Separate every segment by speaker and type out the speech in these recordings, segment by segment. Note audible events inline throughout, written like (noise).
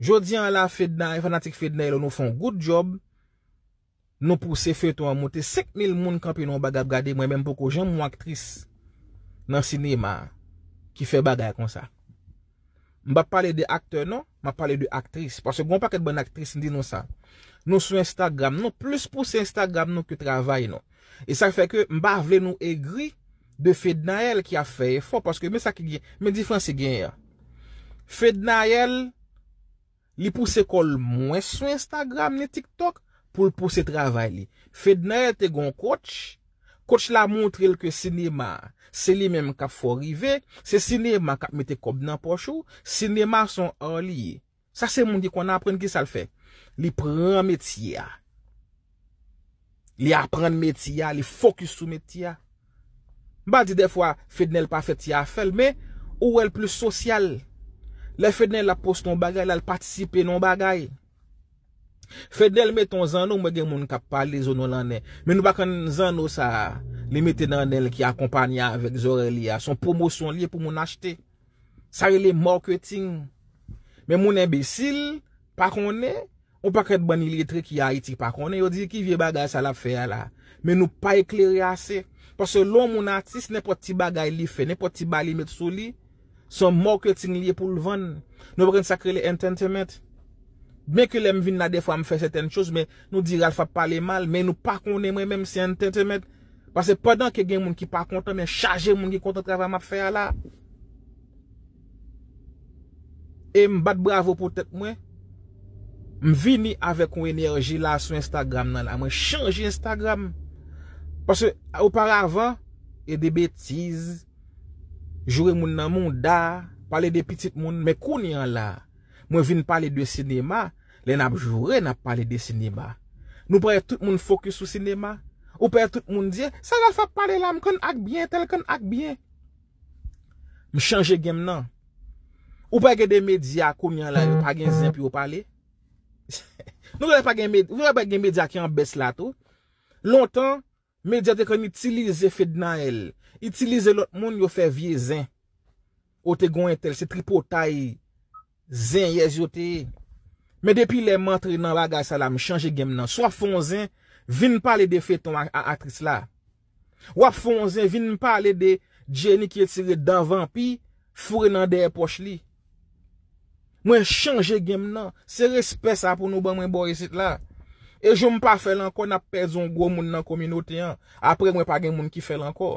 Speaker 1: Jodi an la FEDNAEL, fanatik FEDNAEL, nou fon gout job. Nou pou se fetou an mouti. Sek mil moun kampi nou baga gade. Mwen men poko jen moun aktris nan sinema ki fe baga kon sa. Mba pale de akte nou, mba pale de aktris. Pase goun pa ket bon aktris, nin di nou sa. Nou sou Instagram nou, plus pou se Instagram nou ki travay nou. E sa fe ke mba vle nou egri de FEDNAEL ki a fe e fò. Mwen difansi gen yon. FEDNAEL... Li pouse kol mwen sou Instagram, li TikTok, pou l pou se travay li. Fedne te gon kouch, kouch la moun tre lke sinema. Se li menm kap fo rive, se sinema kap mete kob nan pochou, sinema son or li. Sa se moun di kon apren ki sal fe. Li pran metiya. Li apren metiya, li fokus sou metiya. Ba di defwa, fedne l pa fetiya fel, me ou el plus sosyal. Le fèdèl la post nou bagay, lal patisipe nou bagay. Fèdèl met ton zan nou, mwen gen moun kap pale zon nou lanè. Men nou bakan zan nou sa, li metè nan el ki akompanya avèk zore li ya. Son promosyon li pou moun achete. Sa re le marketing. Men moun embesil, pakonè, ou pakèd ban li litre ki ya itik pakonè. Yo di ki vie bagay sa la fè ya la. Men nou pa ekleri asè. Pasè lon moun atis, ne pot ti bagay li fè, ne pot ti bali met sou li... Son mok eting liye pou lvan. Nou bren sakre li entente met. Men ke le m vin la defwa m fe seten chos. Men nou diral fa pale mal. Men nou pa konen mwen menm si entente met. Pase padan ke gen moun ki pa konten. Men chaje moun ki konten trava map feya la. E m bat bravo pou tet mwen. M vini avek ou enerji la sou Instagram nan la. M chanje Instagram. Pase ou paravan. E de betiz. Joure moun nan moun da, pale de pitit moun, me koun yan la. Mwen vin pale de sinema, le nap joure nap pale de sinema. Nou pale tout moun fokus ou sinema. Ou pale tout moun diye, sa yal fa pale la, m kon ak byen, tel kon ak byen. Mi chanje gem nan. Ou pale gen (laughs) de media, koun yan la, yon pale gen zin pi ou pale. Nou pale gen media ki an bes la to. Lontan, media te kon itilize fed nan el. Itilize lot moun yo fe vie zin. O te gwen tel se tripotay. Zin yez yo te. Me depi le mantri nan lagay salam. Chanje gem nan. Swa fon zin. Vin pa le de feton a atris la. Wap fon zin. Vin pa le de djeni ki etire davan. Pi fure nan de eposh li. Mwen chanje gem nan. Se respes apon nou ban mwen boye sit la. E jom pa fel anko. Na pezon gwo moun nan kominote yan. Apre mwen pa gen moun ki fel anko.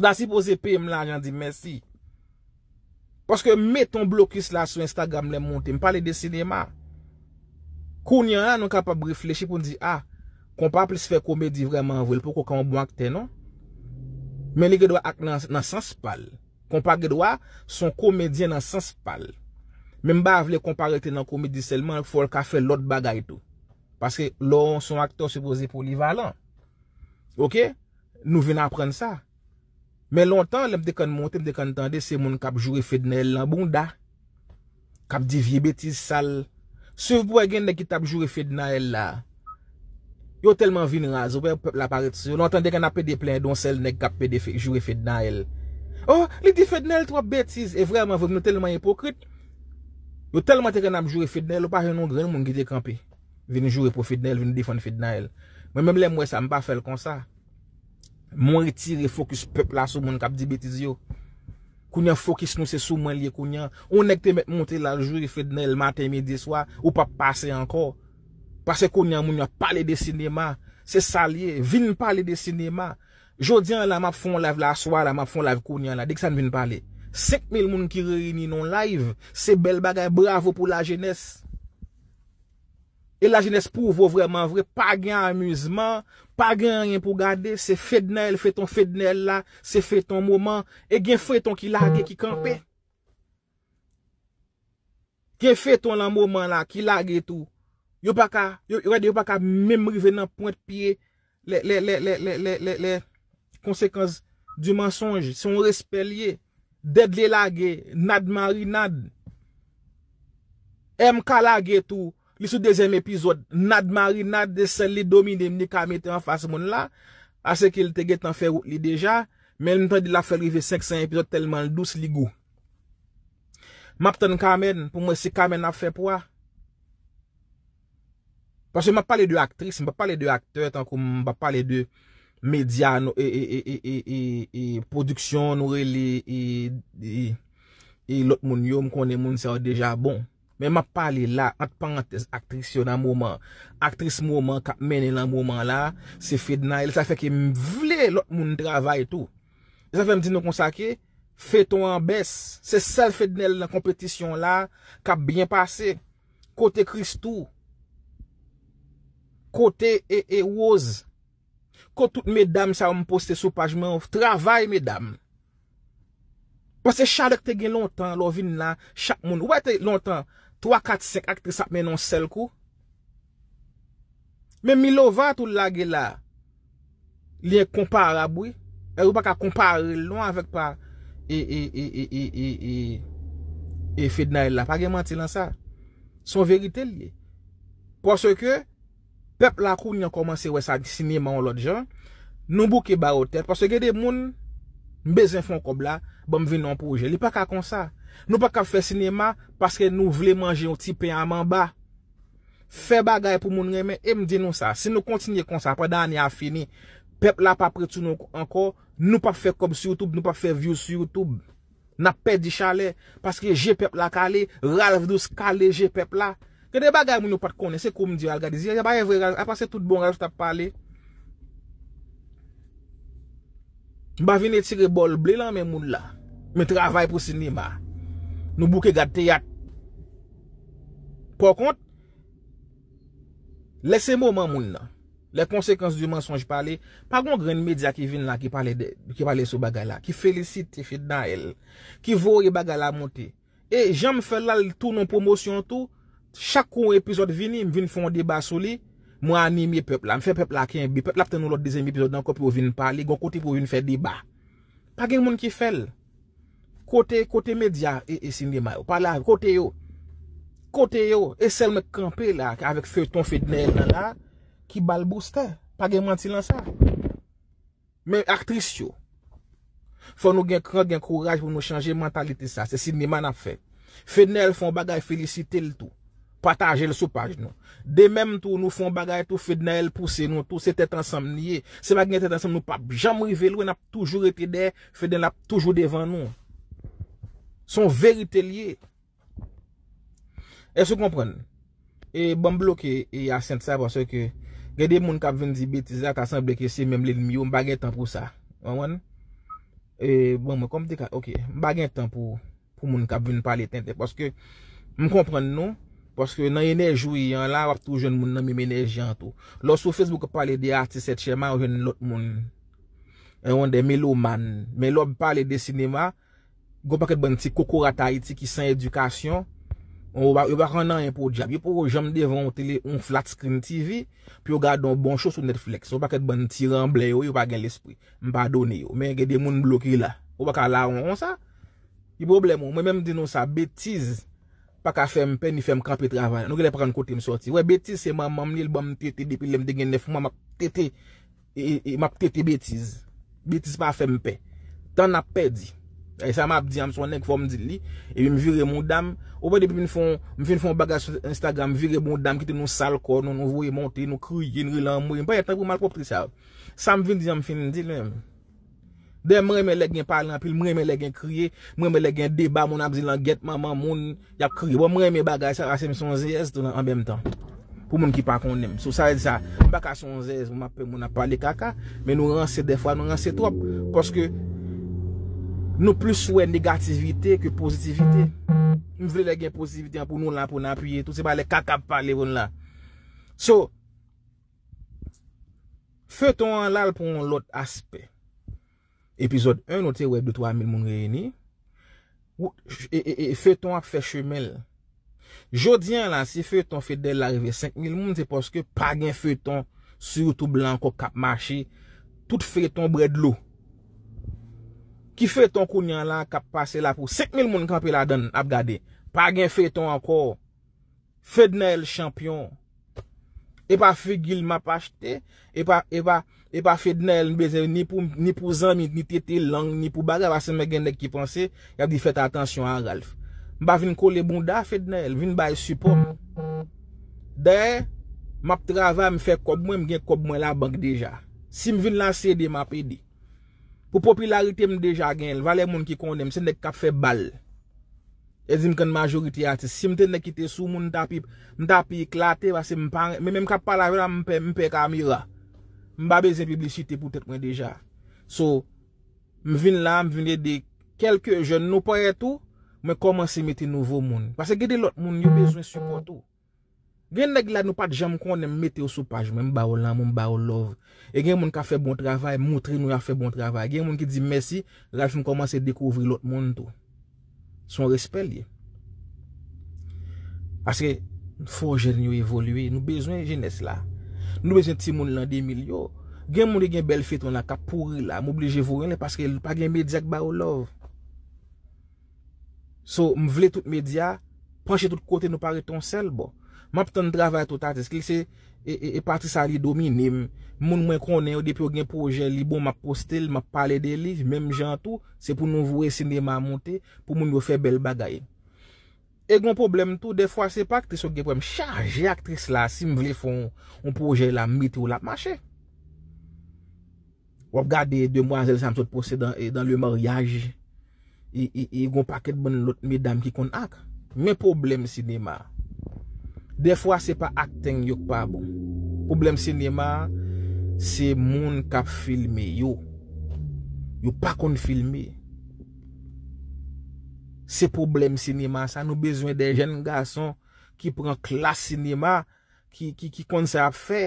Speaker 1: Dansi pou zepem la, jen di mersi. Paske met ton blokis la sou Instagram le monte, m pale de sinema. Koun yon an, nou kapab reflechi pou di, ah, kon pa plis fe komedi vreman vwe, pou kou kan bon akte, non? Men li gedwa ak nan sanspal. Kon pa gedwa, son komedien nan sanspal. Men m bav le komparete nan komedi selman, fòl ka fe lot bagay tou. Paske lò, son akte, sou posi pou li valan. Ok? Nou vina apren sa. Men lontan, lèm de kan monte, lèm de kan tande se moun kap jure Fidnael la. Boun da, kap di vie betiz sal. Suv boye gen nek ki tap jure Fidnael la. Yo telman vin raz, oube peple aparet se. Lontan de kan apede plen donsel nek kap pede jure Fidnael. Oh, li di Fidnael, twa betiz. E vreman, voun nou telman ipokrit. Yo telman teken ap jure Fidnael, ou pa jenon gren moun gide kampi. Vini jure pou Fidnael, vini difon Fidnael. Men mèm lèm wè sa mba fel kon sa. Moun retire fokus pepla sou moun kap di betiz yo. Koun yon fokus nou se sou moun liye koun yon. Ou nek te met monte la ljou yon e fredne l maten midi swa. Ou pa pase ankor. Pase koun yon moun yon pale de sinema. Se salye. Vin pale de sinema. Jodian la map fon lav la swa. La map fon lav koun yon la. Dik sa n vin pale. 5 mil moun ki re rini non live. Se bel bagay bravo pou la jenese. E la jenese pouvo vreman vre. Pa gen amuzman. Moun. Pa gen yon pou gade, se fednel, feton fednel la, se feton mouman, e gen feton ki lage ki kampe. Gen feton la mouman la, ki lage tou. Yo pa ka, yo pa ka memri venan point piye, le konsekans di mensonj, son respel ye. Ded li lage, nad mari nad. M ka lage tou. Li sou dezem epizod, nad mari, nad desen li domine, mni kamen te an fase moun la, ase ki l te get an fe wout li deja, men mwen tan di la fe rive 500 epizod telman l dous li gou. Map ten kamen, pou mwen se kamen ap fe pwa. Pwase mwa pale de aktris, mwa pale de akteur, tankou mwa pale de media nou, e, e, e, e, e, e, e, e, e, production nou, e, e, e, e, e, e, lot moun yom konen moun se an deja bon. Men ma pali la, at pantez, aktris yo nan mouman. Aktris mouman kap mene nan mouman la, se fed nan el. Sa fe ke m vle lot moun travay tou. Sa fe m di nou konsa ke, feton an bes. Se sel fed nan el nan kompetisyon la, kap byen pase. Kote kristou. Kote e e wouz. Kote tout medam sa m poste sou pajman. Travay medam. Wase chadek te gen lontan, lo vin nan, chak moun. Wate lontan. 3, 4, 5 akte sap mennon sel kou. Men mi lo 20 ou lage la, li yon kompara bwi, e wou baka kompare loun avek pa, e, e, e, e, e, e, e, e, e, e, pe dna yon la. Pa gen mentil an sa. Son verite li. Por se ke, pep la kou nyo komanse wè sa di sinima ou lot jan, nou bou ki ba o tèt, por se gen de moun mbe zin foun kou bla, bom vin nan pou u jè. Li pa kakonsa. Nou pa kape fe sinema Paske nou vle manje ou ti pe yaman ba Fe bagay pou moun reme E mdi nou sa Se nou kontinye kon sa Pa dan ni a fini Pep la pa pre tu nou anko Nou pa fe kom su YouTube Nou pa fe view su YouTube Na pet di chale Paske je pep la kale Ralf dous kale je pep la Kede bagay moun nou pat kone Se kou mdi al ga dizi e A pa se tout bon ralf tap pale Ba vine tire bol ble lan men moun la Men travay pou sinema Nou bouke gade teyat. Po kont, lese mouman moun nan. Le konsekans di mensonj pale, pa gon gren media ki vin la, ki pale sou bagala, ki felicite, ki fide nan el, ki vore bagala monte. E, jen m fèl la, tou nou promosyon tou, chakou epizod vini, m vin fè un deba sou li, m wani mi pepl la, m fè pepl la ki en bi, pepl la pte nou lot dezem epizod nan kopi ou vin pale, gon koti pou vin fè deba. Pa gen moun ki fèl, Kote media e, e sinima yo, pa la, kote yo, kote yo, e sel me kampe la, avek feu ton Fede Nel nan la, ki balbouste, pa gen manti lan sa. Men, artris yo, fon nou gen kran, gen kouraj pou nou chanje mentalite sa, se sinima nan fe. Fede Nel fon bagay felisite l tou, pataje l soupaj nou. De menm tou nou fon bagay tou Fede Nel pouse nou, tou se tet ansam nye, se bagen tet ansam nou pap, jam rive lou, en ap toujou repide, Fede Nel ap toujou devan nou. Son veritelye. E se kompren. E bon bloke e asen sa. Pwa se ke gade moun kap ven zi bitiza. Kasan bleke se mem le miyo. M bagen tan pou sa. Wan wan. E bon m kom di ka. Ok. M bagen tan pou moun kap ven pale tente. Pwa se ke m kompren nou. Pwa se ke nan yon e jouy. Yon la wap tou joun moun nan mi mener jantou. Lorsou Facebook pale de artiste set chema. Ou ven lout moun. E wan de meloman. Men lout pale de sinema. Gou pa ket ban ti kokoura ta iti ki san edukasyon You bak an nan yon pou diyab Yon pou yon jom devan yon flat screen TV Pi yon gade yon bon chou sou Netflix Yon pa ket ban ti ramblay yon Yon pa gen l'espri Mpa doni yon Men gen de moun bloki la Yon bak an la yon yon sa Yon problem yon Mwen menm di nou sa betiz Pak a fe mpe ni fe mkampi travan Yon gen le pran kote msoti Wè betiz se man mam nil ban mtete Depi lem de gen nef Mwa mak tete E, e, e mak tete betiz Betiz pa fe mpe Tan ap pedi E sa m ap diyam sou anen kwa m di li. E bi m viri moun dam. Ou ba depi m fin fon bagaj sou Instagram. M viri moun dam ki te nou sal kon. Nou nou vouye monte. Nou kriye. Nou lan mouye. M pa etan pou m ap potri sa. Sa m vin diyam finin di lèm. De m reme lèk gen parlan pil. M reme lèk gen kriye. M reme lèk gen deba. Moun ap di lan getman. Moun yak kriye. M reme bagaj sa. Ase m son zèz. Tou nan an bèm tan. Pou moun ki pa kon nèm. Sou sa e di sa. M baka son z Nou plis wè negativite ke pozitivite. Mw vle lè gen pozitivite an pou nou la pou nan apuyye. Tout se ba lè kakab palevoun la. So, Fèton lal pou lout aspe. Epizod 1 nou te wèb de 3000 moun reyeni. E, e, e fèton ap fè chumel. Jodien lan se fèton fè del la revè 5000 moun te poske pa gen fèton sur tout blan ko kapmache. Tout fèton bret lou. Ki fè ton kou nyan lan kap pase la pou. Sek mil moun kanpe la dan ap gade. Pa gen fè ton anko. Fè d'nel champion. E pa fè gil map achete. E pa e e fè d'nel nbeze. Ni pou zan, ni tete lang, ni pou baga. Basen me gen dek ki panse. Yab di fète atensyon an ralf. Mba vin kou le bonda fè d'nel. Vin baye support. De, map trava mi fè kob mwen. Mgen kob mwen la bank deja. Si m vin lan CD map edi. Ou popularite m deja gen, valè moun ki kondèm, se m dek kap fè bal. E zin m ken majoriti ati. Si m ten dek ite sou moun, m tap i klate, vase m panre. Me m kap pala vè la, m pe kamira. M babè zè publicite pou tèk mè deja. So, m vin lan, m vin lè dek, kelke jen nou pa etou, mè komanse meti nouvo moun. Vase gè de lot moun, yo bezwen supotou. Gen neg la nou pat jam kon nem mete ou sou page. Mwen mba ou lan, mwen mba ou lov. E gen moun ka fe bon travay, moun tre nou ya fe bon travay. Gen moun ki di mersi, raf m koman se dekouvri lout moun to. Son respel ye. Aske, fwo jen yo evolwe. Nou bezwen jen es la. Nou bezwen ti moun lan dey mil yo. Gen moun de gen bel fiton la ka pouri la. M oubleje vou ren le, paske lou pa gen medyak mba ou lov. So, m vle tout medya, pranche tout kote nou pare ton sel bo. M ap tan dravay to tat, eske li se e, e, e patisa li do minim. Moun mwen konen yo depyo gen proje li bon ma postel, ma pale de li, mèm jan tou. Se pou nou vwe sinema monte, pou moun yo fe bel bagay. E gwen problem tou, defwa se pak te so gen pou m charje aktris la si m vle fon an proje la miti ou la machè. Wap gade, de mwazel sa m sot pose dan le maryaj. E, e gwen pak et bon lot medam ki kon ak. Mwen problem sinema. De fwa se pa akten yok pa bon. Problem sinema, se moun kap filme yo. Yo pa kon filme. Se problem sinema sa, nou bezwen de jen gason ki pren klas sinema, ki konsa ap fe.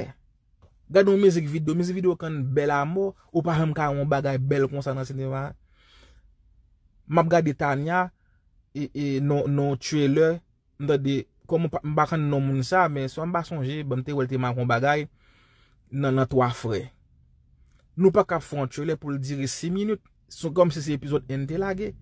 Speaker 1: Gado mizik video, mizik video kon bel amo, ou pa rem ka yon bagay bel konsa nan sinema. Map ga de Tanya, e non trailer, nda de kom m bakan nou moun sa, men so m bak sonje, bon te wèl te magon bagay, nan nan to a fwè. Nou pa kap fon tchou lè pou l'diris 6 min, sou kom se se epizot ente lage,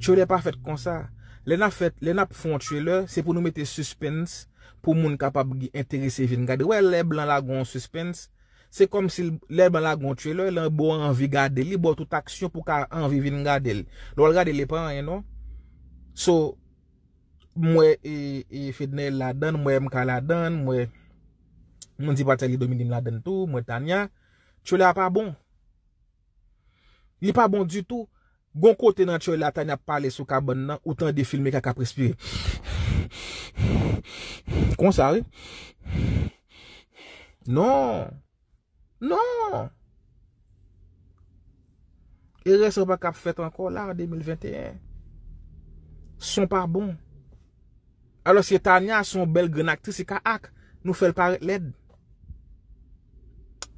Speaker 1: tchou lè pa fèt kon sa. Le nap fèt, le nap fon tchou lè, se pou nou mette suspens, pou moun kapab ghi enterise vin gade. Wè, lè blan la gon suspens, se kom si lè blan la gon tchou lè, lè bo anvi gade, li bo tout aksyon pou ka anvi vin gade. Lè bo anvi vin gade, lè bo anvi vin gade, lè bo anvi vin gade, l Mwen e, e fedne ladan, mwen e mka ladan, mwen di patel li dominim ladan tou, mwen tanya, chou la pa bon. Li pa bon du tou. Gon kote nan chou la tanya pale sou ka bon nan, outan de filme ka kap respire. Kon sa re? Non! Non! Non! E reswe pa kap fet anko la 2021. Son pa bon. Alo se tanya son bel genak ah, ah, non, bon, ti si ka ak nou fel parek led.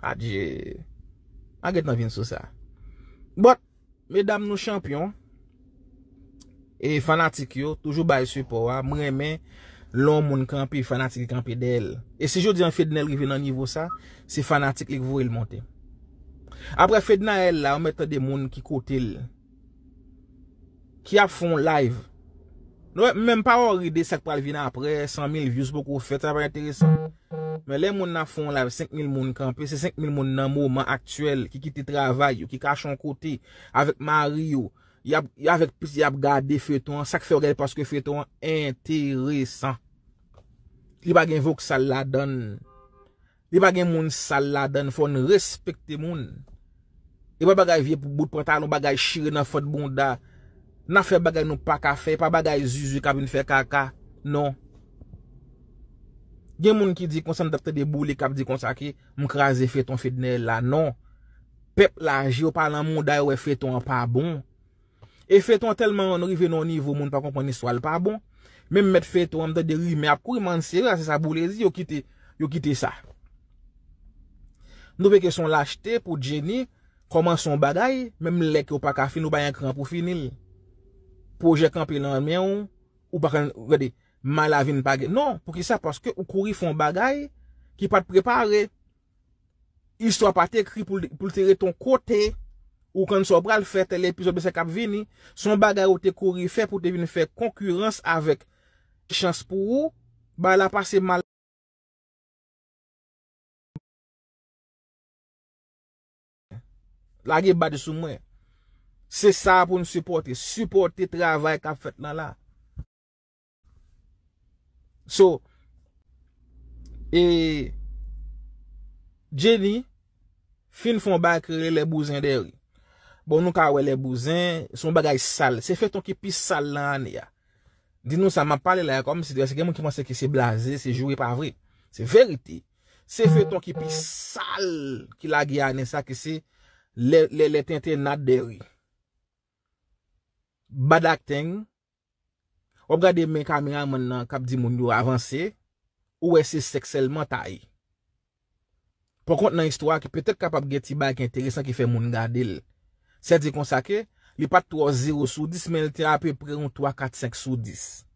Speaker 1: Adje. Anget nan vin sou sa. Bot, medam nou champyon. E fanatik yo, toujou baye su po wa. Mwen men, loun moun kampi, fanatik li kampi del. E se jodi an Fednel revin nan nivou sa, se fanatik li kvou il monte. Apre Fednel la, ou mette de moun ki koutil. Ki ap fon live. Nou, menm pa oride sak pral vina apre, 100 000 views bok ou fet, sa pa reteresan. Men, le moun nan fon la, 5 000 moun kampe, se 5 000 moun nan moun man aktuel ki kite travay ou ki kache an kote, avik ma riyo, yavik pis yavik gade fetouan, sak feorel paske fetouan, enteresan. Li bagen vok sal la don. Li bagen moun sal la don, fon respekte moun. Li e bagen vok sal la don, fon respekte moun. Li bagen vok sal la don, fon respekte moun. Na fè bagay nou pa ka fè, pa bagay zuzu kap in fè kaka, non. Gen moun ki di konsan depte de boule kap di konsa ki moun krasi fè ton fè dne la, non. Pep la, jyo palan moun day wè e fè ton pa bon. E fè ton telman an rive nou nivou moun pa kompon ni swal pa bon. Mem met fè ton amdè de rime ap kou iman seri asè sa boule zi, yo kite sa. Nou veke son lachte pou djeni, koman son bagay, mem lek yo pa kafi nou bayan kran pou finil. pouje kampi nan mè ou, ou bakan, non, ou gade, mala vin bagè. Non, pou ki sa, paske ou kouri fon bagay, ki pat prepare, iswa pat ekri pou tere ton kote, ou kan sobral fè tel epizot be se kap vini, son bagay ou te kouri fè, pou te vin fè konkurans avèk, chans pou ou, ba la pase mala. La ge badi sou mwen. Se sa pou nou suporti, suporti travay ka fèt nan la. So, e, jeni, fin fon ba kre le bouzèn deri. Bon nou ka wè le bouzèn, son bagay sal. Se fèt ton ki pi sal lan ane ya. Din nou sa, man pale la ya kom, se gen moun ki mwase ki se blaze, se jowe pa vre. Se verite, se fèt ton ki pi sal ki la gya ane sa ki se le leten ten nat deri. Badak teng, ob gade men kamera men nan kap di moun yo avanse, ou wese seksel mantay. Pon kont nan istwa ki petek kap ap geti bank enteresan ki fe moun gadil. Se di konsake, li pat 3-0 sou 10 men li ten api pre yon 3-4-5 sou 10.